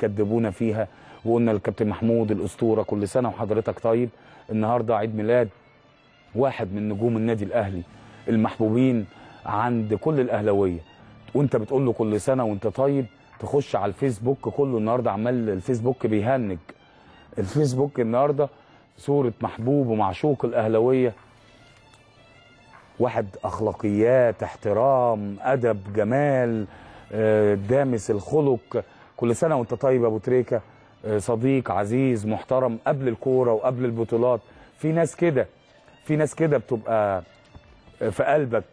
كدبونا فيها وقلنا للكابتن محمود الاسطوره كل سنه وحضرتك طيب النهارده عيد ميلاد واحد من نجوم النادي الاهلي المحبوبين عند كل الاهلاويه وانت بتقول له كل سنه وانت طيب تخش على الفيسبوك كله النهارده عمال الفيسبوك بيهنج الفيسبوك النهارده صوره محبوب ومعشوق الاهلاويه واحد اخلاقيات احترام ادب جمال آه، دامس الخلق كل سنه وانت طيب يا ابو تريكه آه، صديق عزيز محترم قبل الكوره وقبل البطولات في ناس كده في ناس كده بتبقى آه، في قلبك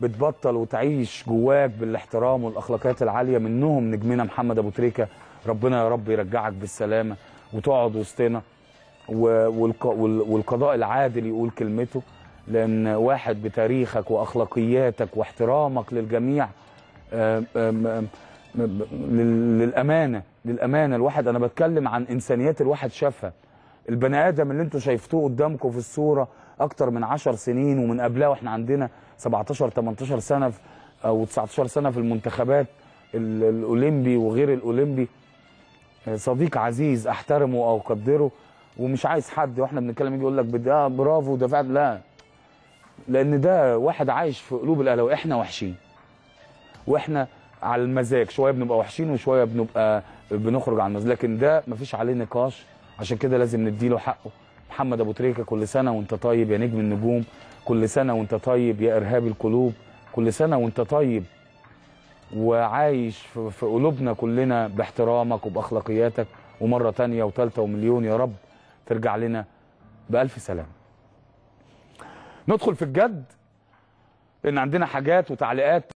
بتبطل وتعيش جواك بالاحترام والاخلاقيات العاليه منهم نجمنا محمد ابو تريكه ربنا يا رب يرجعك بالسلامه وتقعد وسطنا والقضاء العادل يقول كلمته لان واحد بتاريخك واخلاقياتك واحترامك للجميع آه، للامانه للامانه الواحد انا بتكلم عن انسانيات الواحد شافها البني ادم اللي انتم شايفتوه قدامكم في الصوره اكتر من 10 سنين ومن قبلها واحنا عندنا 17 18 سنه او 19 سنه في المنتخبات الاولمبي وغير الاولمبي آه، صديق عزيز احترمه او اقدره ومش عايز حد واحنا بنتكلم يجي يقول لك اه برافو ده فعلا لا لان ده واحد عايش في قلوب الاهلاوي احنا وحشين واحنا على المزاج شويه بنبقى وحشين وشويه بنبقى بنخرج على المزاج لكن ده مفيش عليه نقاش عشان كده لازم نديله حقه محمد ابو تريكه كل سنه وانت طيب يا نجم النجوم كل سنه وانت طيب يا ارهاب القلوب كل سنه وانت طيب وعايش في قلوبنا كلنا باحترامك وباخلاقياتك ومره تانية وثالثه ومليون يا رب ترجع لنا بالف سلام ندخل في الجد ان عندنا حاجات وتعليقات